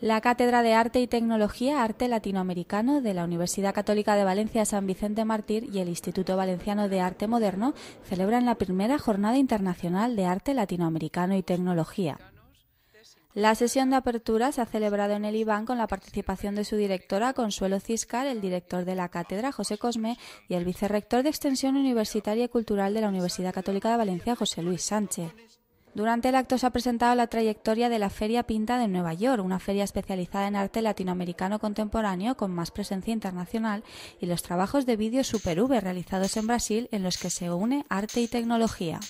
La Cátedra de Arte y Tecnología Arte Latinoamericano de la Universidad Católica de Valencia San Vicente Mártir y el Instituto Valenciano de Arte Moderno celebran la primera Jornada Internacional de Arte Latinoamericano y Tecnología. La sesión de apertura se ha celebrado en el IBAN con la participación de su directora Consuelo Ciscar, el director de la cátedra José Cosme y el vicerrector de Extensión Universitaria y Cultural de la Universidad Católica de Valencia José Luis Sánchez. Durante el acto se ha presentado la trayectoria de la Feria Pinta de Nueva York, una feria especializada en arte latinoamericano contemporáneo con más presencia internacional, y los trabajos de vídeo Super V realizados en Brasil en los que se une arte y tecnología.